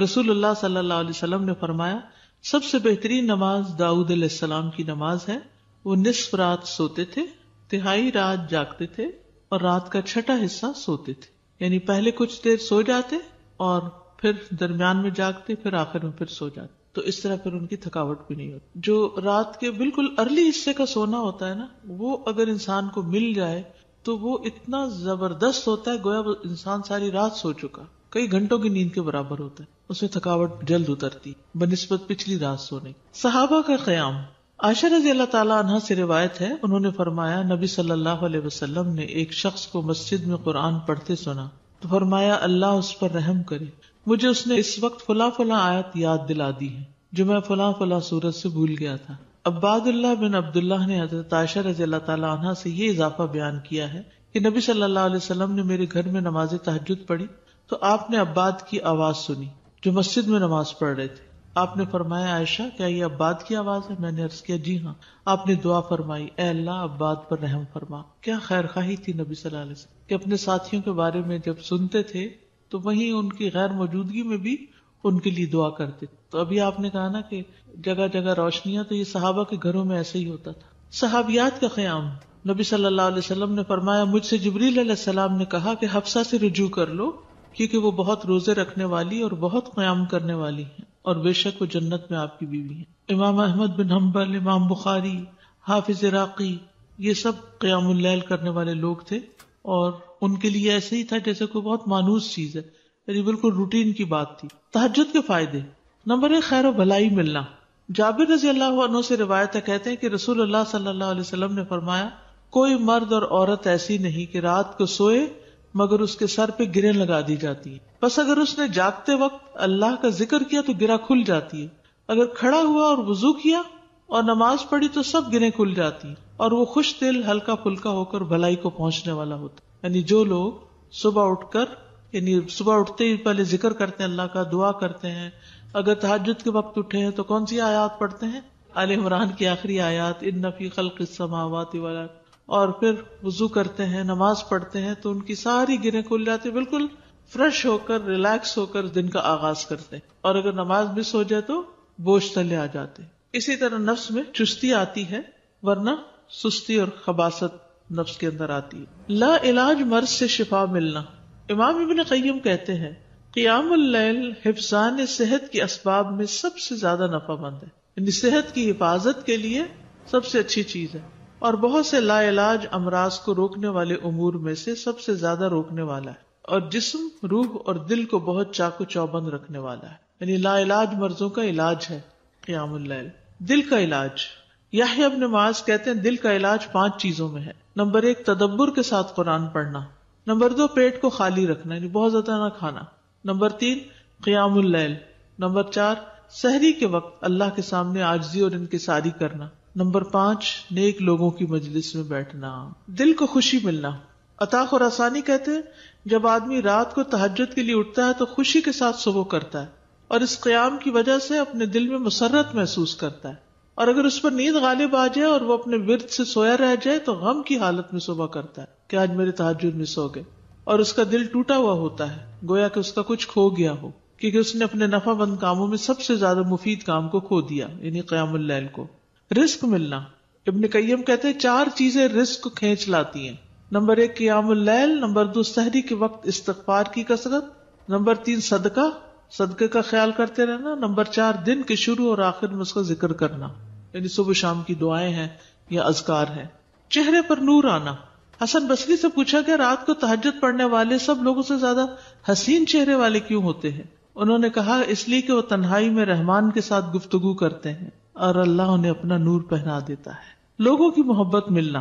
रसूलुल्लाह सल्लल्लाहु अलैहि वसल्लम ने फरमाया सबसे बेहतरीन नमाज दाऊद अलैहिस्सलाम की नमाज है वो निसफ रात सोते थे तिहाई रात जागते थे और रात का छठा हिस्सा सोते थे यानी पहले कुछ देर सो जाते और फिर दरमियान में जागते फिर आखिर में फिर सो जाते तो इस तरह फिर उनकी थकावट भी नहीं होती जो रात के बिल्कुल अर्ली हिस्से का सोना होता है ना वो अगर इंसान को मिल जाए तो वो इतना जबरदस्त होता है गोया इंसान सारी रात सो चुका कई घंटों की नींद के बराबर होता है उसे थकावट जल्द उतरती बनस्बत पिछली रात सोने सहाबा का क्याम आशा रजी अल्लाह तला से रिवायत है उन्होंने फरमाया नबी सल्लल्लाहु अलैहि वसल्लम ने एक शख्स को मस्जिद में कुरान पढ़ते सुना तो फरमाया अल्लाह उस पर रहम करे मुझे उसने इस वक्त फुला फुला आयत याद दिला दी है जो मैं फुला फुला सूरत से भूल गया था अब्बादुल्ला बिन अब्दुल्ला ने हजरत आशा रजी अल्लाह तला से ये इजाफा बयान किया है कि नबी सल्लल्लाहु ने मेरे घर में नमाज तहजद पढ़ी तो आपने अब्बाद की आवाज सुनी जो मस्जिद में नमाज पढ़ रहे थे आपने फरमाया आयशा क्या ये अब्बाद की आवाज है मैंने अर्ज किया जी हाँ आपने दुआ फरमाई अल्लाह अब्बाद पर रहम फरमा क्या खैर खाही थी नबी सल्लल्लाहु अलैहि वसल्लम कि अपने साथियों के बारे में जब सुनते थे तो वहीं उनकी गैर मौजूदगी में भी उनके लिए दुआ करते तो अभी आपने कहा ना कि जगह जगह रोशनियां तो ये सहाबा के घरों में ऐसे ही होता था सहाबियात का क्याम नबी सल्लल्लाहु अलैहि वसल्लम ने फरमाया मुझसे जबरील सलाम ने कहा कि हफ्सा से रुजू कर लो क्योंकि वो बहुत रोजे रखने वाली और बहुत क्याम करने वाली है और बेशक वो जन्नत में आपकी बीवी है इमाम अहमद बिन हम्बल इमाम बुखारी हाफिज इराकी ये सब क्यामल करने वाले लोग थे और उनके लिए ऐसे ही था जैसे कोई बहुत मानूस चीज है यानी बिल्कुल रूटीन की बात थी तहजद के फायदे नंबर एक खैर भलाई मिलना जाबिर रजी अल्लाह से रिवायत है कहते हैं कि रसूल अल्लाह सल्लाह ने फरमाया कोई मर्द और औरत ऐसी नहीं कि रात को सोए मगर उसके सर पे गिरें लगा दी जाती है बस अगर उसने जागते वक्त अल्लाह का जिक्र किया तो गिरा खुल जाती है अगर खड़ा हुआ और वजू किया और नमाज पढ़ी तो सब गिरे खुल जाती और वो खुश दिल हल्का फुल्का होकर भलाई को पहुंचने वाला होता यानी जो लोग सुबह उठकर यानी सुबह उठते ही पहले जिक्र करते हैं अल्लाह का दुआ करते हैं अगर तहजद के वक्त उठे हैं तो कौन सी आयात पढ़ते हैं अल इमरान की आखिरी आयात इन नफी खल समावत वाला और फिर वजू करते हैं नमाज पढ़ते हैं तो उनकी सारी गिरें खुल जाती बिल्कुल फ्रेश होकर रिलैक्स होकर दिन का आगाज करते हैं और अगर नमाज मिस हो जाए तो बोझ तले आ जाते इसी तरह नफ्स में चुस्ती आती है वरना सुस्ती और खबासत नफ्स के अंदर आती है ला इलाज मर्ज से शिफा मिलना इमाम इबन कईम कहते हैं क्यामल हिफ्जान सेहत के इसबाब में सबसे ज्यादा नफामंद है सेहत की हिफाजत के लिए सबसे अच्छी चीज है और बहुत से लाइलाज अमराज को रोकने वाले उमूर में से सबसे ज्यादा रोकने वाला है और जिस्म रूह और दिल को बहुत चाकू चौबंद रखने वाला है यानी लाइलाज मर्जों का इलाज है क्याम दिल का इलाज यही अब नमाज कहते हैं दिल का इलाज पांच चीजों में है नंबर एक तदब्बर के साथ कुरान पढ़ना नंबर दो पेट को खाली रखना यानी बहुत ज्यादा ना खाना नंबर तीन क्याम नंबर चार सहरी के वक्त अल्लाह के सामने आजी और इनके सारी करना नंबर पांच नेक लोगों की मजलिस में बैठना दिल को खुशी मिलना अताक और आसानी कहते हैं जब आदमी रात को तहजद के लिए उठता है तो खुशी के साथ सुबह करता है और इस क्याम की वजह से अपने दिल में मुसरत महसूस करता है और अगर उस पर नींद गालिब आ जाए और वो अपने विरद से सोया रह जाए तो गम की हालत में सुबह करता है कि आज मेरे तहजद में सो गए और उसका दिल टूटा हुआ होता है गोया कि उसका कुछ खो गया हो क्योंकि उसने अपने नफाबंद कामों में सबसे ज्यादा मुफीद काम को खो दिया यानी क्यामल को रिस्क मिलना इब्न कईम कहते हैं चार चीजें रिस्क खींच लाती हैं नंबर एक क्यामल नंबर दो सहरी के वक्त इस्तफार की कसरत नंबर तीन सदका सदके का ख्याल करते रहना नंबर चार दिन के शुरू और आखिर में उसका जिक्र करना यानी सुबह शाम की दुआएं हैं या अजकार है चेहरे पर नूर आना हसन बसरी से पूछा गया रात को तहजत पढ़ने वाले सब लोगों से ज्यादा हसीन चेहरे वाले क्यों होते हैं उन्होंने कहा इसलिए कि वो तन्हाई में रहमान के साथ गुफ्तगु करते हैं और अल्लाह उन्हें अपना नूर पहना देता है लोगों की मोहब्बत मिलना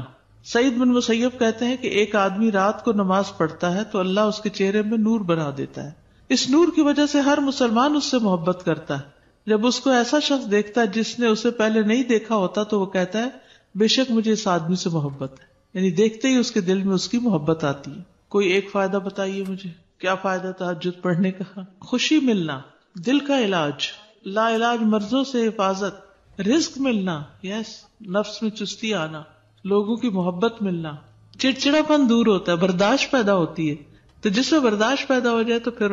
सईद बिन मुसैब कहते हैं कि एक आदमी रात को नमाज पढ़ता है तो अल्लाह उसके चेहरे में नूर बना देता है इस नूर की वजह से हर मुसलमान उससे मोहब्बत करता है जब उसको ऐसा शख्स देखता है जिसने उसे पहले नहीं देखा होता तो वो कहता है बेशक मुझे इस आदमी से मोहब्बत है यानी देखते ही उसके दिल में उसकी मोहब्बत आती है कोई एक फायदा बताइए मुझे क्या फायदा था जुद पढ़ने का खुशी मिलना दिल का इलाज ला इलाज मर्जों से हिफाजत रिस्क मिलना यस नफ्स में चुस्ती आना लोगों की मोहब्बत मिलना चिड़चिड़ापन दूर होता है बर्दाश्त पैदा होती है तो जिसमें बर्दाश्त पैदा हो जाए तो फिर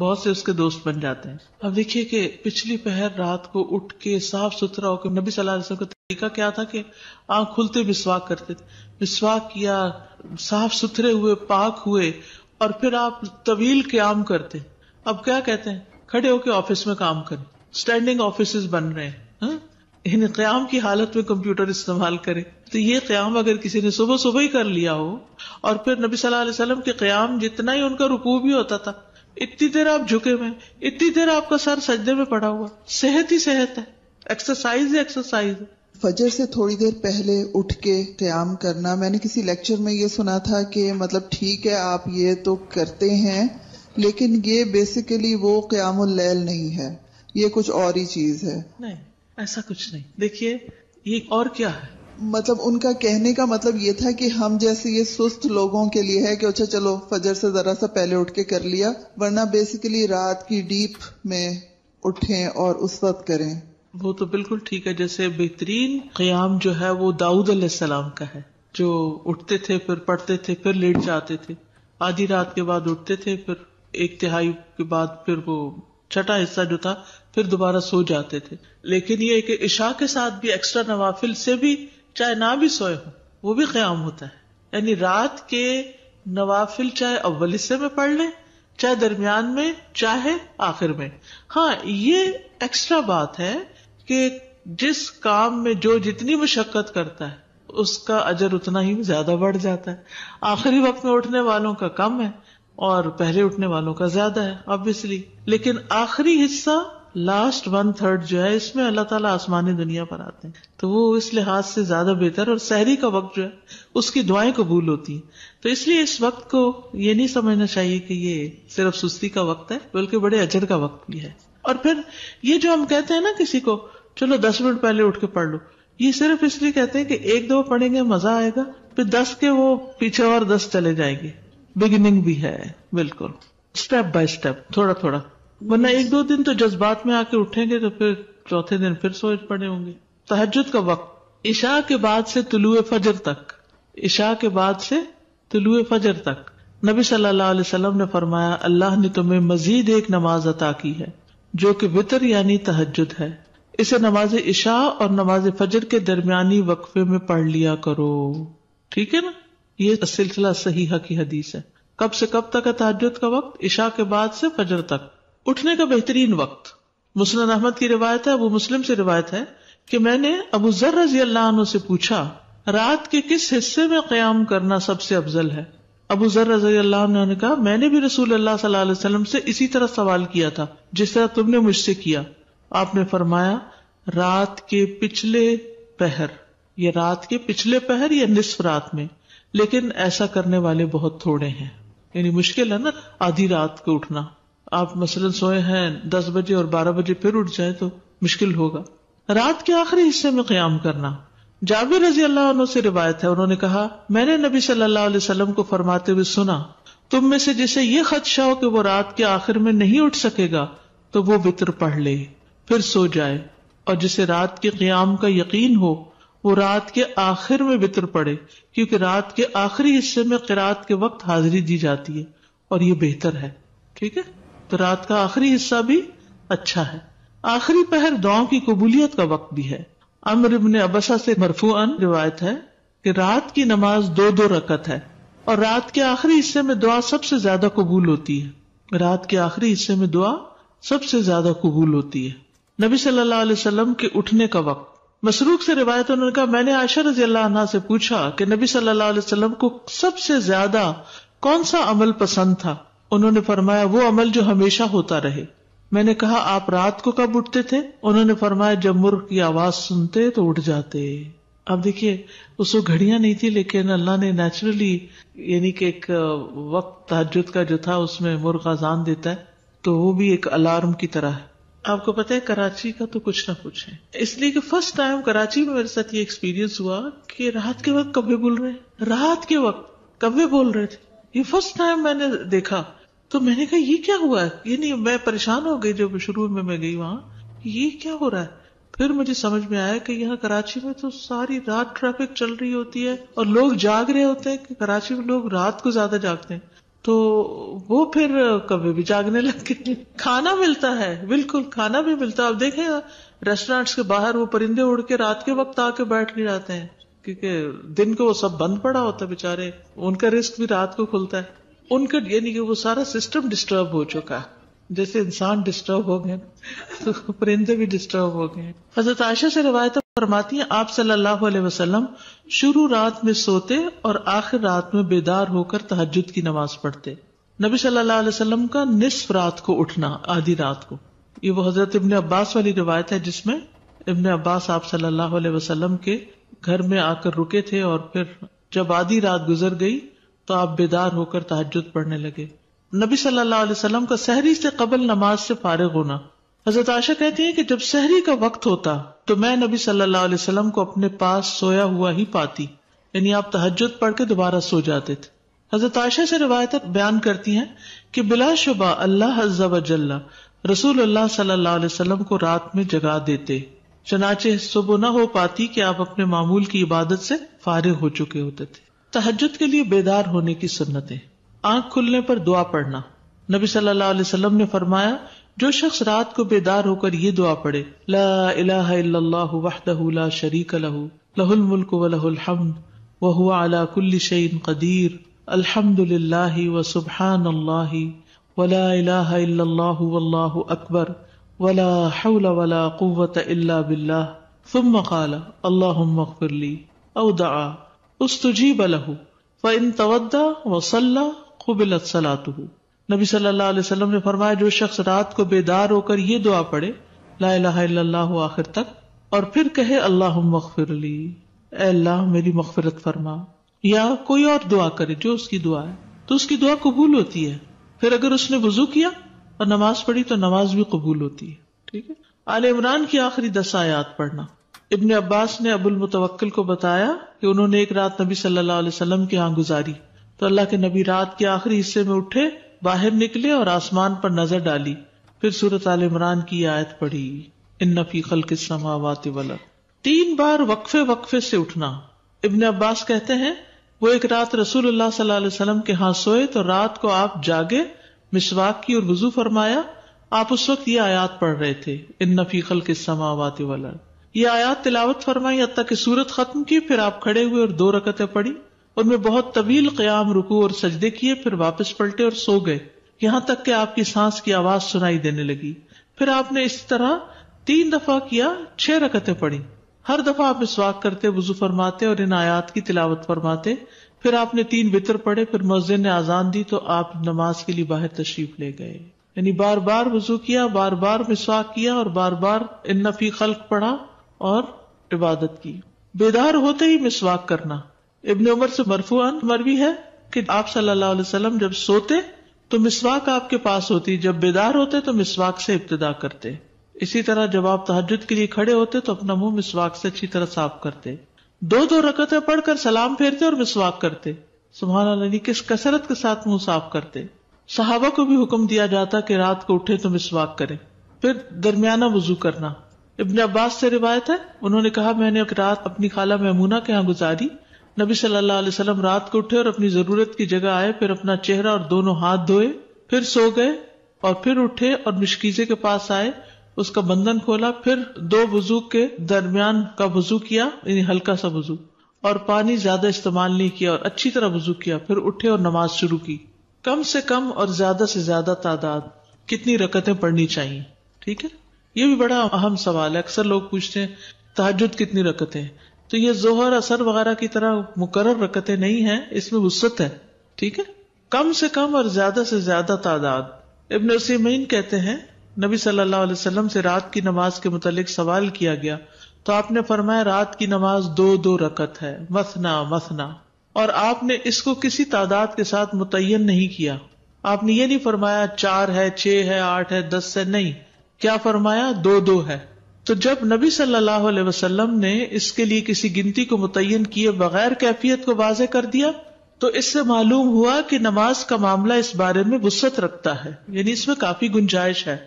बहुत से उसके दोस्त बन जाते हैं अब देखिए कि पिछली पहर रात को उठ के साफ सुथरा होकर नबी सल्लल्लाहु का तरीका क्या था कि आंख खुलते विश्वाक करते थे विश्वाक किया साफ सुथरे हुए पाक हुए और फिर आप तवील क्याम करते अब क्या कहते हैं खड़े होके ऑफिस में काम करें स्टैंडिंग ऑफिस बन रहे हैं यानी हाँ? क्याम की हालत में कंप्यूटर इस्तेमाल करे तो ये क्याम अगर किसी ने सुबह सुबह ही कर लिया हो और फिर नबी सल्लल्लाहु अलैहि के क्याम जितना ही उनका रुकू भी होता था इतनी देर आप झुके हुए इतनी देर आपका सर सजदे में पड़ा हुआ सेहत ही सेहत है एक्सरसाइज ही एक्सरसाइज है फजर से थोड़ी देर पहले उठ के क्याम करना मैंने किसी लेक्चर में ये सुना था कि मतलब ठीक है आप ये तो करते हैं लेकिन ये बेसिकली वो क्यामुल नहीं है ये कुछ और ही चीज है नहीं ऐसा कुछ नहीं देखिए ये और क्या है मतलब उनका कहने का मतलब ये था कि हम जैसे ये सुस्त लोगों के लिए है कि अच्छा चलो फजर से जरा सा पहले उठ के कर लिया वरना बेसिकली रात की डीप में उठें और उस वक्त करें वो तो बिल्कुल ठीक है जैसे बेहतरीन क्याम जो है वो दाऊद अलैहिस्सलाम का है जो उठते थे फिर पढ़ते थे फिर लेट जाते थे आधी रात के बाद उठते थे फिर एक तिहाई के बाद फिर वो छठा हिस्सा जो था फिर दोबारा सो जाते थे लेकिन ये कि इशा के साथ भी एक्स्ट्रा नवाफिल से भी चाहे ना भी सोए हो वो भी क्याम होता है यानी रात के नवाफिल चाहे अव्वल हिस्से में पढ़ लें चाहे दरमियान में चाहे आखिर में हाँ ये एक्स्ट्रा बात है कि जिस काम में जो जितनी मशक्कत करता है उसका अजर उतना ही ज्यादा बढ़ जाता है आखिरी वक्त में उठने वालों का कम है और पहले उठने वालों का ज्यादा है ऑब्वियसली लेकिन आखिरी हिस्सा लास्ट वन थर्ड जो है इसमें अल्लाह ताला आसमानी दुनिया पर आते हैं तो वो इस लिहाज से ज्यादा बेहतर और सहरी का वक्त जो है उसकी दुआएं कबूल होती हैं तो इसलिए इस वक्त को ये नहीं समझना चाहिए कि ये सिर्फ सुस्ती का वक्त है बल्कि बड़े अजर का वक्त भी है और फिर ये जो हम कहते हैं ना किसी को चलो दस मिनट पहले उठ के पढ़ लो ये सिर्फ इसलिए कहते हैं कि एक दो पढ़ेंगे मजा आएगा फिर दस के वो पीछे और दस चले जाएंगे बिगिनिंग भी है बिल्कुल स्टेप बाय स्टेप थोड़ा थोड़ा वरना एक दो दिन तो जज्बात में आके उठेंगे तो फिर चौथे दिन फिर सोच पड़े होंगे तहजद का वक्त इशा के बाद से तुलु फजर तक इशा के बाद से तुलु फजर तक नबी सल्लल्लाहु अलैहि वसल्लम ने फरमाया अल्लाह ने तुम्हें मजीद एक नमाज अता की है जो कि वितर यानी तहजद है इसे नमाज इशा और नमाज फजर के दरमियानी वक्फे में पढ़ लिया करो ठीक है ना ये सिलसिला सही की हदीस है कब से कब तक है तहजद का वक्त इशा के बाद से फजर तक उठने का बेहतरीन वक्त मुस्लिम अहमद की रिवायत है अबू मुस्लिम से रिवायत है कि मैंने अबू जर रजी अल्लाह से पूछा रात के किस हिस्से में क्याम करना सबसे अफजल है अबू जर रजी अल्लाह ने कहा मैंने भी रसूल अल्लाह सल्लाम से इसी तरह सवाल किया था जिस तरह तुमने मुझसे किया आपने फरमाया रात के पिछले पहर या रात के पिछले पहर या निसफ रात में लेकिन ऐसा करने वाले बहुत थोड़े हैं यानी मुश्किल है ना आधी रात को उठना आप मसलन सोए हैं दस बजे और बारह बजे फिर उठ जाए तो मुश्किल होगा रात के आखिरी हिस्से में क्याम करना जाबिर रजी अल्लाह से रिवायत है उन्होंने कहा मैंने नबी सल्लल्लाहु अलैहि वसल्लम को फरमाते हुए सुना तुम में से जिसे ये खदशा हो कि वो रात के आखिर में नहीं उठ सकेगा तो वो वितर पढ़ ले फिर सो जाए और जिसे रात के क्याम का यकीन हो वो रात के आखिर में वितर पड़े क्योंकि रात के आखिरी हिस्से में किरात के वक्त हाजिरी दी जाती है और ये बेहतर है ठीक है तो रात का आखिरी हिस्सा भी अच्छा है आखिरी पहर दुआओं की कबूलियत का वक्त भी है अमर इबन अबसा से मरफून रिवायत है कि रात की नमाज दो दो रकत है और रात के आखिरी हिस्से में दुआ सबसे ज्यादा कबूल होती है रात के आखिरी हिस्से में दुआ सबसे ज्यादा कबूल होती है नबी सल्लल्लाहु अलैहि वसल्लम के उठने का वक्त मसरूक से रिवायत उन्होंने कहा मैंने आयशा रजी अल्लाह से पूछा कि नबी सल्लल्लाहु अलैहि वसल्लम को सबसे ज्यादा कौन सा अमल पसंद था उन्होंने फरमाया वो अमल जो हमेशा होता रहे मैंने कहा आप रात को कब उठते थे उन्होंने फरमाया जब मुर्ख की आवाज सुनते तो उठ जाते अब देखिए उस वो घड़ियां नहीं थी लेकिन अल्लाह ने नेचुरली यानी कि एक वक्त तहजद का जो था उसमें मुर्ख आजान देता है तो वो भी एक अलार्म की तरह है आपको पता है कराची का तो कुछ ना कुछ है इसलिए कि फर्स्ट टाइम कराची में मेरे साथ ये एक्सपीरियंस हुआ कि रात के वक्त कब्बे बोल रहे रात के वक्त कब्बे बोल रहे थे ये फर्स्ट टाइम मैंने देखा तो मैंने कहा ये क्या हुआ है ये नहीं मैं परेशान हो गई जब शुरू में मैं गई वहां ये क्या हो रहा है फिर मुझे समझ में आया कि यहाँ कराची में तो सारी रात ट्रैफिक चल रही होती है और लोग जाग रहे होते हैं कि कराची में लोग रात को ज्यादा जागते हैं तो वो फिर कभी भी जागने लगते खाना मिलता है बिल्कुल खाना भी मिलता है अब देखे रेस्टोरेंट्स के बाहर वो परिंदे उड़ के रात के वक्त आके बैठ के जाते हैं क्योंकि दिन को वो सब बंद पड़ा होता है बेचारे उनका रिस्क भी रात को खुलता है उनका ये कि वो सारा सिस्टम डिस्टर्ब हो चुका है जैसे इंसान डिस्टर्ब हो गए तो परिंदे भी डिस्टर्ब हो गए हजरत आयशा से रवायत फरमाती है आप सल्लल्लाहु अलैहि वसल्लम शुरू रात में सोते और आखिर रात में बेदार होकर तहजद की नमाज पढ़ते नबी सल्लल्लाहु अलैहि वसल्लम का निसफ रात को उठना आधी रात को ये वो हजरत इबन अब्बास वाली रिवायत है जिसमे इबन अब्बास आप सल्लल्लाहु अलैहि वसल्लम के घर में आकर रुके थे और फिर जब आधी रात गुजर गई तो आप बेदार होकर तहजद पढ़ने लगे नबी सल्लल्लाहु अलैहि वसल्लम का सहरी से कबल नमाज से फारिग होना हजरत आशा कहती है कि जब सहरी का वक्त होता तो मैं नबी सल्लल्लाहु अलैहि वसल्लम को अपने पास सोया हुआ ही पाती यानी आप तहजद पढ़ के दोबारा सो जाते थे हजरत आशा से रिवायत बयान करती है कि बिलाशुबा अल्लाह रसूल सल्लल्लाहु को रात में जगा देते चनाचे सुबह न हो पाती कि आप अपने मामूल की इबादत से फारिग हो चुके होते थे तहजद के लिए बेदार होने की सुन्नतें आंख खुलने पर दुआ पढ़ना नबी सल्लल्लाहु अलैहि वसल्लम ने फरमाया जो शख्स रात को बेदार होकर ये दुआ पढ़े ला इलाहा इल्लल्लाह वहदहु ला शरीक लहु लहुल मुल्क व लहुल हम्द व हुवा अला कुल्ली शैइन कदीर अल्हम्दुलिल्लाह व सुबहानल्लाह व ला इलाहा इल्लल्लाह वल्लाहु अकबर वला हौला वला कुवत इल्ला बिल्ला सुम काला अल्लाह मकफिरली अवदा उस तुजीब लहू फ़िन तवदा वसल्ला कुबिलत सलात नबी सल्लल्लाहु अलैहि वसल्लम ने फरमाया जो शख्स रात को बेदार होकर ये दुआ पढ़े ला इलाहा इल्लल्लाह आखिर तक और फिर कहे अल्लाह मगफिरली अल्लाह मेरी मगफिरत फरमा या कोई और दुआ करे जो उसकी दुआ है तो उसकी दुआ कबूल होती है फिर अगर उसने वजू किया और नमाज पढ़ी तो नमाज भी कबूल होती है ठीक है आल इमरान की आखिरी दस आयात पढ़ना इब्न अब्बास ने अबुल मुतवक्किल को बताया कि उन्होंने एक रात नबी सल्लल्लाहु अलैहि वसल्लम के यहाँ गुजारी तो अल्लाह के नबी रात के आखिरी हिस्से में उठे बाहर निकले और आसमान पर नजर डाली फिर सूरत आल इमरान की आयत पढ़ी इन नफी खल किसमावात वला तीन बार वक्फे वक्फे से उठना इब्न अब्बास कहते हैं वो एक रात रसूल सल्लल्लाहु अलैहि वसल्लम के यहाँ सोए तो रात को आप जागे मिसवाक की और वजू फरमाया आप उस वक्त ये आयात पढ़ रहे थे इन नफी के समावात वाला ये आयात तिलावत फरमाई हत्या कि सूरत खत्म की फिर आप खड़े हुए और दो रकतें पड़ी उनमें बहुत तवील क्याम रुकू और सजदे किए फिर वापस पलटे और सो गए यहाँ तक के आपकी सांस की आवाज सुनाई देने लगी फिर आपने इस तरह तीन दफा किया छह रकतें पढ़ी हर दफा आप मिसवाक करते वजू फरमाते और इन आयात की तिलावत फरमाते फिर आपने तीन वितर पढ़े फिर मस्जिद ने आजान दी तो आप नमाज के लिए बाहर तशरीफ ले गए यानी बार बार वजू किया बार बार मिसवाक किया और बार बार नफी खल्क पढ़ा और इबादत की बेदार होते ही मिसवाक करना इबन उमर से अंत मरवी है कि आप सल्लल्लाहु अलैहि वसल्लम जब सोते तो मिसवाक आपके पास होती जब बेदार होते तो मिसवाक से इब्तदा करते इसी तरह जब आप तहजद के लिए खड़े होते तो अपना मुंह मिसवाक से अच्छी तरह साफ करते दो दो रकतें पढ़कर सलाम फेरते और मिसवाक करते सुबहान अल्लाह किस कसरत के साथ मुंह साफ करते सहाबा को भी हुक्म दिया जाता कि रात को उठे तो मिसवाक करें फिर दरमियाना वजू करना इबन अब्बास से रिवायत है उन्होंने कहा मैंने एक रात अपनी खाला मैमूना के यहाँ गुजारी नबी सल्लल्लाहु अलैहि वसल्लम रात को उठे और अपनी जरूरत की जगह आए फिर अपना चेहरा और दोनों हाथ धोए फिर सो गए और फिर उठे और मिशकीजे के पास आए उसका बंधन खोला फिर दो वजू के दरमियान का वजू किया यानी हल्का सा वजू और पानी ज्यादा इस्तेमाल नहीं किया और अच्छी तरह वजू किया फिर उठे और नमाज शुरू की कम से कम और ज्यादा से ज्यादा तादाद कितनी रकतें पढ़नी चाहिए ठीक है ये भी बड़ा अहम सवाल है अक्सर लोग पूछते हैं तहजद कितनी रकतें तो ये जोहर असर वगैरह की तरह मुकर रकतें नहीं है इसमें वसत है ठीक है कम से कम और ज्यादा से ज्यादा तादाद इबन सीमीन कहते हैं नबी सल्लल्लाहु अलैहि वसल्लम से रात की नमाज के मुतालिक सवाल किया गया तो आपने फरमाया रात की नमाज दो दो रकत है मसना मसना और आपने इसको किसी तादाद के साथ मुतयन नहीं किया आपने ये नहीं फरमाया चार है छह है आठ है दस है नहीं क्या फरमाया दो दो है तो जब नबी सल्लल्लाहु अलैहि वसल्लम ने इसके लिए किसी गिनती को मुतयन किए बगैर कैफियत को वाजे कर दिया तो इससे मालूम हुआ कि नमाज का मामला इस बारे में वसत रखता है यानी इसमें काफी गुंजाइश है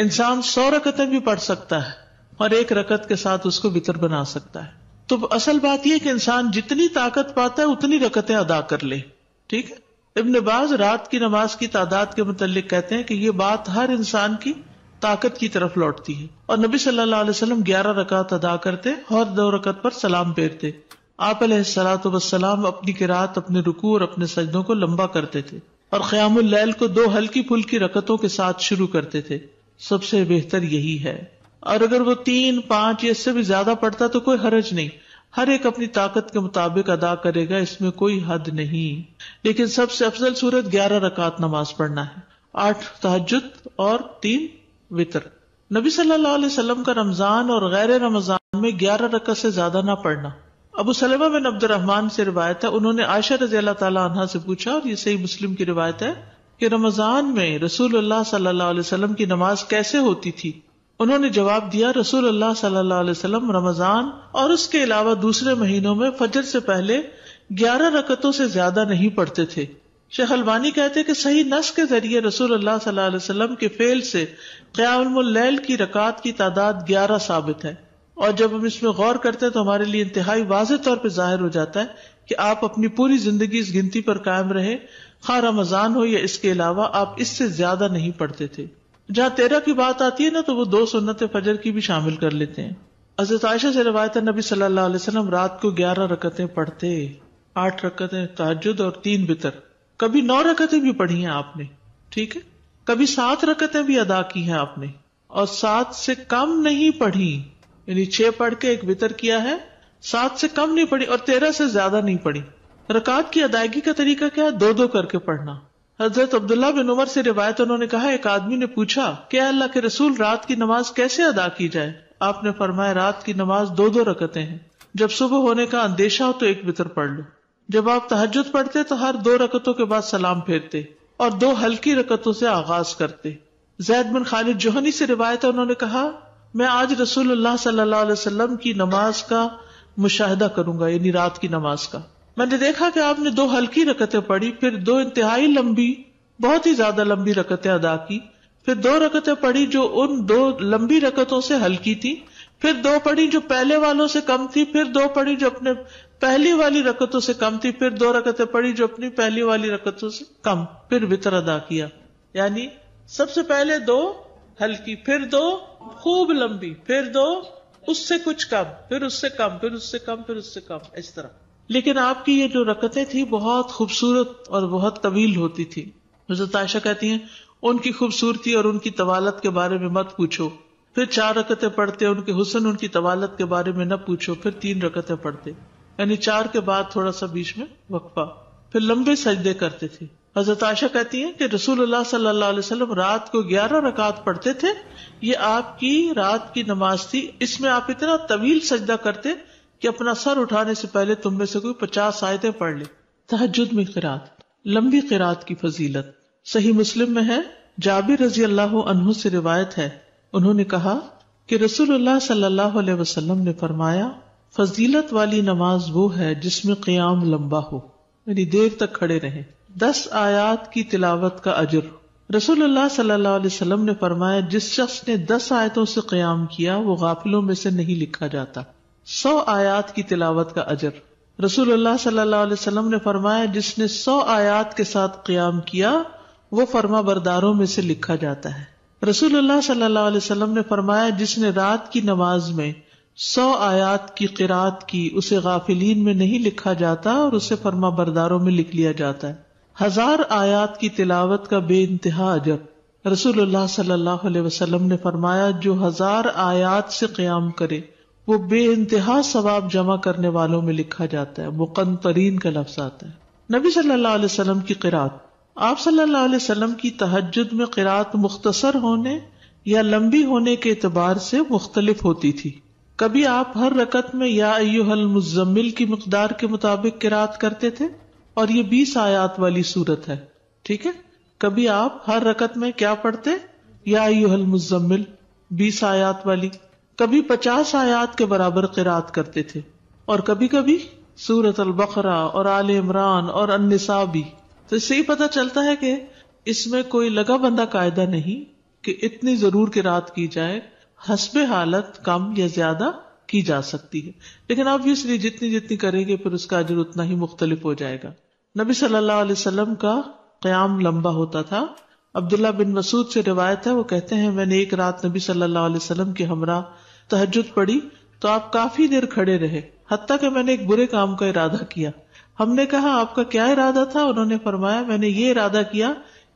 इंसान सौ रकतें भी पढ़ सकता है और एक रकत के साथ उसको वितर बना सकता है तो असल बात यह कि इंसान जितनी ताकत पाता है उतनी रकतें अदा कर ले ठीक है इब्न बाज रात की नमाज की तादाद के मुतालिक कहते हैं कि ये बात हर इंसान की ताकत की तरफ लौटती है और नबी सल्लल्लाहु अलैहि वसल्लम 11 रकात अदा करते हर दो रकत पर सलाम फेरते आप सलाम अपनी किरात अपने रुकू और अपने सजदों को लंबा करते थे और क्यामुल्लैल को दो हल्की फुल्की रकतों के साथ शुरू करते थे सबसे बेहतर यही है और अगर वो तीन पांच या इससे भी ज्यादा पढ़ता तो कोई हरज नहीं हर एक अपनी ताकत के मुताबिक अदा करेगा इसमें कोई हद नहीं लेकिन सबसे अफजल सूरत ग्यारह रकात नमाज पढ़ना है आठ तहजद और तीन वितर नबी सल्लल्लाहु अलैहि वसल्लम का रमजान और गैर रमजान में ग्यारह रकत से ज्यादा ना पढ़ना अबू सलमा बिन अब्दुलरहमान से रिवायत है उन्होंने आयशा रजी अल्लाह तला से पूछा और ये सही मुस्लिम की रिवायत है कि रमजान में रसूल सल्लल्लाहु अलैहि वसल्लम की नमाज कैसे होती थी उन्होंने जवाब दिया रसूलुल्लाह सल्लल्लाहु अलैहि वसल्लम रमजान और उसके अलावा दूसरे महीनों में फजर से पहले ग्यारह रकतों से ज्यादा नहीं पढ़ते थे शेख अलबानी कहते कि सही नस के जरिए रसूल अल्लाह सल्लल्लाहु अलैहि वसल्लम के फेल से क्यामल की रकात की तादाद ग्यारह साबित है और जब हम इसमें गौर करते हैं तो हमारे लिए इंतहाई वाज तौर पर जाहिर हो जाता है कि आप अपनी पूरी जिंदगी इस गिनती पर कायम रहे खा रमजान हो या इसके अलावा आप इससे ज्यादा नहीं पढ़ते थे जहां तेरह की बात आती है ना तो वो दो सुन्नत फजर की भी शामिल कर लेते हैं हजरत आयशा से रवायत नबी सल्लाम रात को ग्यारह रकतें पढ़ते आठ रकतें ताजुद और तीन बितर कभी नौ रकतें भी पढ़ी हैं आपने ठीक है कभी सात रकतें भी अदा की हैं आपने और सात से कम नहीं पढ़ी यानी छह पढ़ के एक बितर किया है सात से कम नहीं पढ़ी और तेरह से ज्यादा नहीं पढ़ी रकात की अदायगी का तरीका क्या है दो दो करके पढ़ना हजरत अब्दुल्ला बिन उमर से रिवायत उन्होंने कहा एक आदमी ने पूछा कि अल्लाह के रसूल रात की नमाज कैसे अदा की जाए आपने फरमाया रात की नमाज दो दो रकते हैं जब सुबह होने का अंदेशा हो तो एक बितर पढ़ लो जब आप तहजद पढ़ते तो हर दो रकतों के बाद सलाम फेरते और दो हल्की रकतों से आगाज करते जैद बिन खालिद जोहनी से रिवायत है उन्होंने कहा मैं आज रसूल सल्लाम की नमाज का मुशाह करूंगा यानी रात की नमाज का मैंने देखा कि आपने दो हल्की रकतें पढ़ी फिर दो इंतहाई लंबी बहुत ही ज्यादा लंबी रकतें अदा की फिर दो रकतें पढ़ी जो उन दो लंबी रकतों से हल्की थी फिर दो पढ़ी जो पहले वालों से कम थी फिर दो पढ़ी जो अपने पहली वाली रकतों से कम थी फिर दो रकतें पढ़ी जो अपनी पहली वाली रकतों से कम फिर वितर अदा किया यानी सबसे पहले दो हल्की फिर दो खूब लंबी फिर दो उससे कुछ कम फिर उससे कम फिर उससे कम फिर उससे कम इस तरह लेकिन आपकी ये जो रकतें थी बहुत खूबसूरत और बहुत तवील होती थी हजरत आयशा कहती हैं उनकी खूबसूरती और उनकी तवालत के बारे में मत पूछो फिर चार रकतें पढ़ते उनके हुसन उनकी तवालत के बारे में न पूछो फिर तीन रकतें पढ़ते यानी चार के बाद थोड़ा सा बीच में वक्फा फिर लंबे सजदे करते थे हजरत आशा कहती हैं कि रसूलुल्लाह सल्लल्लाहु अलैहि वसल्लम रात को ग्यारह रकात पढ़ते थे ये आपकी रात की नमाज थी इसमें आप इतना तवील सजदा करते कि अपना सर उठाने से पहले तुम में से कोई पचास आयतें पढ़ ले तहजुद में किरात लंबी किरात की फजीलत सही मुस्लिम में है जाबिर रजी अल्लाह अनहु से रिवायत है उन्होंने कहा कि रसूलुल्लाह सल्लल्लाहु अलैहि वसल्लम ने फरमाया फजीलत वाली नमाज वो है जिसमें क्याम लंबा हो यानी देर तक खड़े रहे दस आयात की तिलावत का अजर रसूलुल्लाह सल्लल्लाहु अलैहि वसल्लम ने फरमाया जिस शख्स ने दस आयतों से क्याम किया वो गाफिलों में से नहीं लिखा जाता सौ आयात की तिलावत का अजर रसूल सल्लल्लाहु अलैहि वसल्लम ने फरमाया जिसने सौ आयात के साथ क्याम किया वो फर्मा बरदारों में से लिखा जाता है रसूल सल्लल्लाहु अलैहि वसल्लम ने फरमाया जिसने रात की नमाज में सौ आयात की किरात की उसे गाफिलीन में नहीं लिखा जाता और उसे फर्मा बरदारों में लिख लिया जाता है हजार आयात की तिलावत का बे इंतहा अजब रसूल सल्लल्लाहु अलैहि वसल्लम ने फरमाया जो हजार आयात से क्याम करे वो बे इंतहा सवाब जमा करने वालों में लिखा जाता है मुकन तरीन का लफ्ज आता है नबी सल्लल्लाहु अलैहि वसल्लम की किरात आप सल्लल्लाहु अलैहि वसल्लम की तहजद में किरात मुख्तसर होने या लंबी होने के अतबार से मुख्तलिफ होती थी कभी आप हर रकत में या अयुहल मुजम्मिल की मकदार के मुताबिक किरात करते थे और ये बीस आयात वाली सूरत है ठीक है कभी आप हर रकत में क्या पढ़ते या अयुहल मुजम्मिल बीस आयात वाली कभी पचास आयात के बराबर किरात करते थे और कभी कभी सूरत अल बकरा और आल इमरान और अन्निसा भी तो इससे ही पता चलता है कि इसमें कोई लगा बंदा कायदा नहीं कि इतनी जरूर किरात की जाए हसब हालत कम या ज्यादा की जा सकती है लेकिन ऑब्वियसली जितनी जितनी करेंगे फिर उसका अजर उतना ही मुख्तलिफ हो जाएगा नबी सल्लल्लाहु अलैहि वसल्लम का क्याम लंबा होता था अब्दुल्ला बिन मसूद से रिवायत है वो कहते हैं मैंने एक रात नबी सल्लल्लाहु अलैहि वसल्लम के हमरा तहजद पड़ी तो आप काफी देर खड़े रहे हती के मैंने एक बुरे काम का इरादा किया हमने कहा आपका क्या इरादा था उन्होंने फरमाया मैंने ये इरादा किया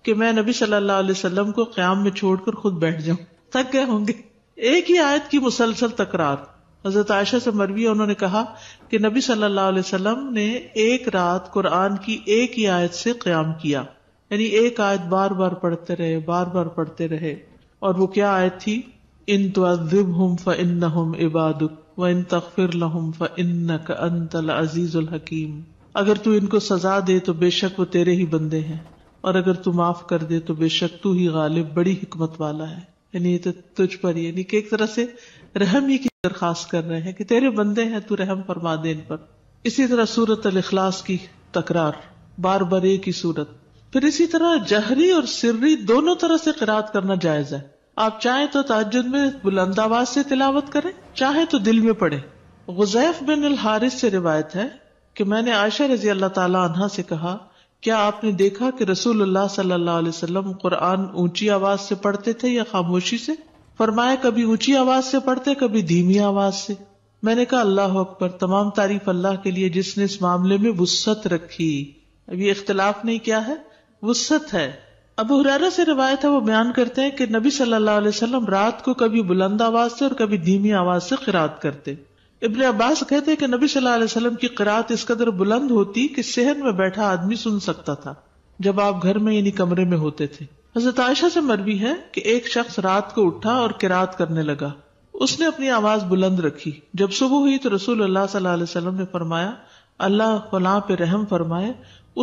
कि मैं नबी सल्लल्लाहु अलैहि वसल्लम को क्याम में छोड़कर खुद बैठ जाऊं थक गए होंगे एक ही आयत की मुसलसल तकरार हजरत आयशा से मरवी उन्होंने कहा कि नबी सल्लल्लाहु अलैहि वसल्लम ने एक रात कुरान की एक ही आयत से क्याम किया यानी एक आयत बार बार पढ़ते रहे बार बार पढ़ते रहे और वो क्या आयत थी इन तुअब हम फ इन हम इबादुक व इन तकफिर लहम फ इन अंतल अजीजुल हकीम अगर तू इनको सजा दे तो बेशक वो तेरे ही बंदे हैं और अगर तू माफ कर दे तो बेशक तू ही गालिब बड़ी हिकमत वाला है यानी तो तुझ पर यानी कि एक तरह से रहम ही की दरखास्त कर रहे हैं कि तेरे बंदे हैं तू रहम फरमा दे इन पर इसी तरह सूरत अखलास की तकरार बार बार एक ही सूरत फिर इसी तरह जहरी और सिर्री दोनों तरह से किरात करना जायज है आप चाहे तो ताजुद में बुलंद आवाज से तिलावत करें चाहे तो दिल में पढ़े गुजैफ बिन अल हारिस से रिवायत है कि मैंने आयशा रजी अल्लाह तला से कहा क्या आपने देखा कि रसूलुल्लाह सल्लल्लाहु अलैहि वसल्लम कुरान ऊंची आवाज से पढ़ते थे या खामोशी से फरमाया कभी ऊंची आवाज से पढ़ते कभी धीमी आवाज से मैंने कहा अल्लाह अकबर तमाम तारीफ अल्लाह के लिए जिसने इस मामले में वसत रखी अभी इख्तलाफ नहीं क्या है वसत है अब हुरैरा से रवायत है वो बयान करते हैं कि नबी सल्लल्लाहु अलैहि वसल्लम रात को कभी बुलंद आवाज से और कभी धीमी आवाज से किरात करते इब्न अब्बास कहते हैं कि नबी सल्लल्लाहु अलैहि वसल्लम की किरात इस कदर बुलंद होती कि सेहन में बैठा आदमी सुन सकता था जब आप घर में यानी कमरे में होते थे हजरत आयशा से मरवी है कि एक शख्स रात को उठा और किरात करने लगा उसने अपनी आवाज बुलंद रखी जब सुबह हुई तो रसूल अल्लाह सल्लल्लाहु अलैहि वसल्लम ने फरमाया अल्लाह फलां पे रहम फरमाए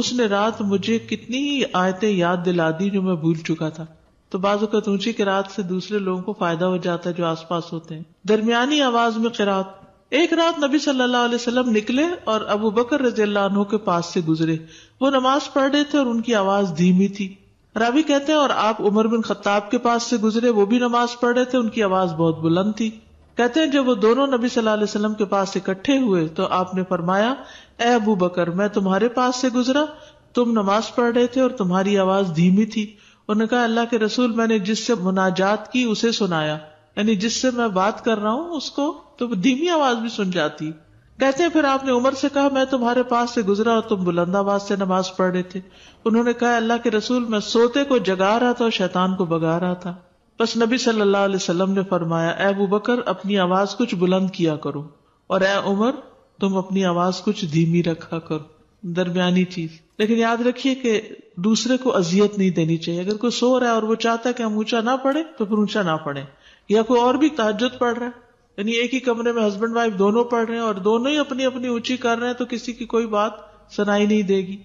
उसने रात मुझे कितनी आयतें याद दिला दी जो मैं भूल चुका था तो बाजुकत ऊंची रात से दूसरे लोगों को फायदा हो जाता है जो आसपास होते हैं दरमियानी आवाज में किरात एक रात नबी सल्लल्लाहु अलैहि वसल्लम निकले और अबू बकर रजी अल्लाह के पास से गुजरे वो नमाज पढ़ रहे थे और उनकी आवाज धीमी थी रावी कहते हैं और आप उमर बिन खत्ताब के पास से गुजरे वो भी नमाज पढ़ रहे थे उनकी आवाज बहुत बुलंद थी कहते हैं जब वो दोनों नबी सल्लल्लाहु अलैहि वसल्लम के पास इकट्ठे हुए तो आपने फरमाया ए अबू बकर मैं तुम्हारे पास से गुजरा तुम नमाज पढ़ रहे थे और तुम्हारी आवाज धीमी थी उन्होंने कहा अल्लाह के रसूल मैंने जिससे मुनाजात की उसे सुनाया यानी जिससे मैं बात कर रहा हूँ उसको तो धीमी आवाज भी सुन जाती कहते हैं फिर आपने उमर से कहा मैं तुम्हारे पास से गुजरा और तुम बुलंद आवाज से नमाज पढ़ रहे थे उन्होंने कहा अल्लाह के रसूल मैं सोते को जगा रहा था और शैतान को बगा रहा था बस नबी सल्लल्लाहु अलैहि वसल्लम ने फरमाया ए अबू बकर अपनी आवाज कुछ बुलंद किया करो और ए उमर तुम अपनी आवाज कुछ धीमी रखा करो दरमियानी चीज लेकिन याद रखिए कि दूसरे को अजियत नहीं देनी चाहिए अगर कोई सो रहा है और वो चाहता है कि हम ऊंचा ना पढ़े तो फिर ऊंचा ना पड़े या कोई और भी तहजत पढ़ रहा है यानी एक ही कमरे में हस्बैंड वाइफ दोनों पढ़ रहे हैं और दोनों ही अपनी अपनी ऊंची कर रहे हैं तो किसी की कोई बात सुनाई नहीं देगी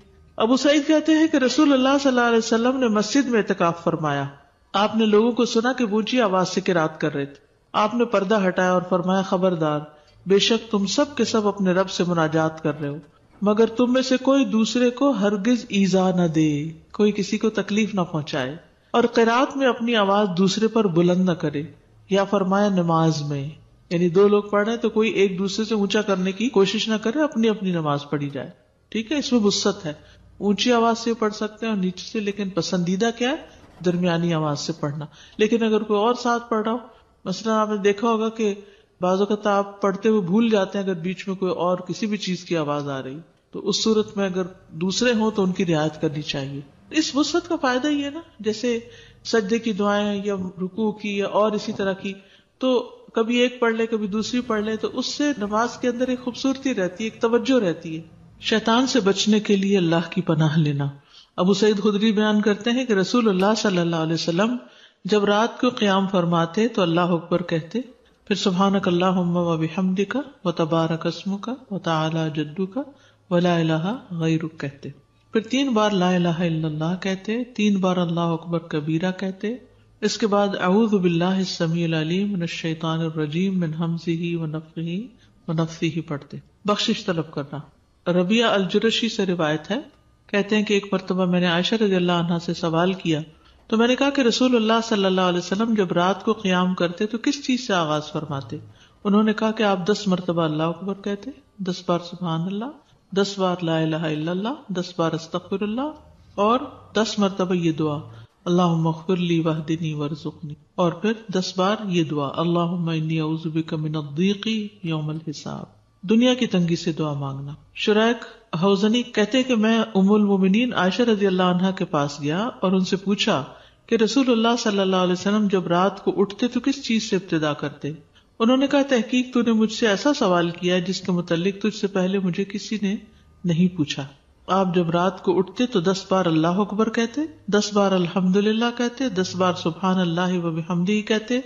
अबू सईद कहते हैं कि रसूल अल्लाह सल्लल्लाहु अलैहि वसल्लम ने मस्जिद में इतकाफ फरमाया आपने लोगों को सुना कि बूझी आवाज से किरात कर रहे थे आपने पर्दा हटाया और फरमाया खबरदार बेशक तुम सब के सब अपने रब से मुनाजात कर रहे हो मगर तुम में से कोई दूसरे को हरगिज ईजा न दे कोई किसी को तकलीफ न पहुंचाए और किरात में अपनी आवाज दूसरे पर बुलंद न करे या फरमाया नमाज में यानी दो लोग पढ़ रहे तो कोई एक दूसरे से ऊंचा करने की कोशिश ना करे अपनी अपनी नमाज पढ़ी जाए ठीक है इसमें वसत है ऊंची आवाज से पढ़ सकते हैं और नीचे से लेकिन पसंदीदा क्या है दरमियानी आवाज से पढ़ना लेकिन अगर कोई और साथ पढ़ रहा हो मसला आपने देखा होगा कि बाजों का आप पढ़ते हुए भूल जाते हैं अगर बीच में कोई और किसी भी चीज की आवाज आ रही तो उस सूरत में अगर दूसरे हों तो उनकी रियायत करनी चाहिए इस वसत का फायदा ही है ना जैसे सज्जे की दुआएं या रुकू की या और इसी तरह की तो कभी एक पढ़ ले कभी दूसरी पढ़ ले तो उससे नमाज के अंदर एक खूबसूरती रहती है एक तवज्जो रहती है शैतान से बचने के लिए अल्लाह की पनाह लेना अबू सईद खुदरी बयान करते हैं कि रसूल सल्लल्लाहु अलैहि वसल्लम जब रात को क्याम फरमाते तो अल्लाह अकबर कहते फिर सुबहानक अल्लाहमदी का व तबारक असमु का व तला जद्दू का व लाला कहते फिर तीन बार ला कहते तीन बार अल्लाह अकबर कबीरा कहते इसके बाद शैतानजीम मिन हमसी व नफ़ी व नफसी ही पढ़ते बख्शिश तलब करना रबिया अलजुरशी से रिवायत है कहते हैं कि एक मरतबा मैंने आयशा रजील्ला अन्हा से सवाल किया तो मैंने कहा कि रसूल सल्लल्लाहु अलैहि वसल्लम जब रात को क्याम करते तो किस चीज से आगाज फरमाते उन्होंने कहा कि आप दस मरतबा अल्लाह अकबर कहते दस बार सुबहान अल्लाह दस बार ला दस बार अस्तफर और दस मरतबा ये दुआ अल्लाह मखबरली वाहदिनी वर्जुकनी और फिर दस बार ये दुआ अल्लाह मिनदीकी यौमल हिसाब दुनिया की तंगी से दुआ मांगना शुरैक हौजनी कहते कि मैं उमुल मोमिनीन आयशा रजी अल्लाह के पास गया और उनसे पूछा कि रसूलुल्लाह सल्लल्लाहु अलैहि वसल्लम जब रात को उठते तो किस चीज से इब्तदा करते उन्होंने कहा तहकीक तूने मुझसे ऐसा सवाल किया जिसके मुतलिक तुझसे पहले मुझे किसी ने नहीं पूछा आप जब रात को उठते तो दस बार अल्लाह अकबर कहते दस बार अल्हम्दुलिल्लाह कहते दस बार सुबहान अल्लाह वबहमदी कहते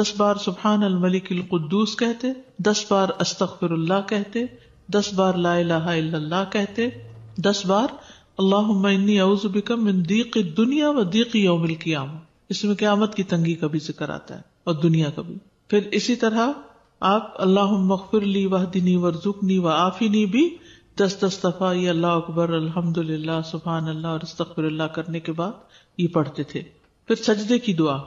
दस बार सुबहान अल मलिक कहते दस बार अस्तगफिरुल्लाह कहते दस बार ला कहते दस बार अल्लाहुम्मा दुनिया व दीक यौमिल कियाम इसमें क्यामत की तंगी का भी जिक्र आता है और दुनिया का भी फिर इसी तरह आप अल्लाह मखफिर ली वाहदिनी वर्जुकनी व आफिनी भी दस दस दफा ये अल्लाह अकबर अल्हम्दुलिल्लाह सुबहान अल्लाह और इस्तफर करने के बाद ये पढ़ते थे फिर सजदे की दुआ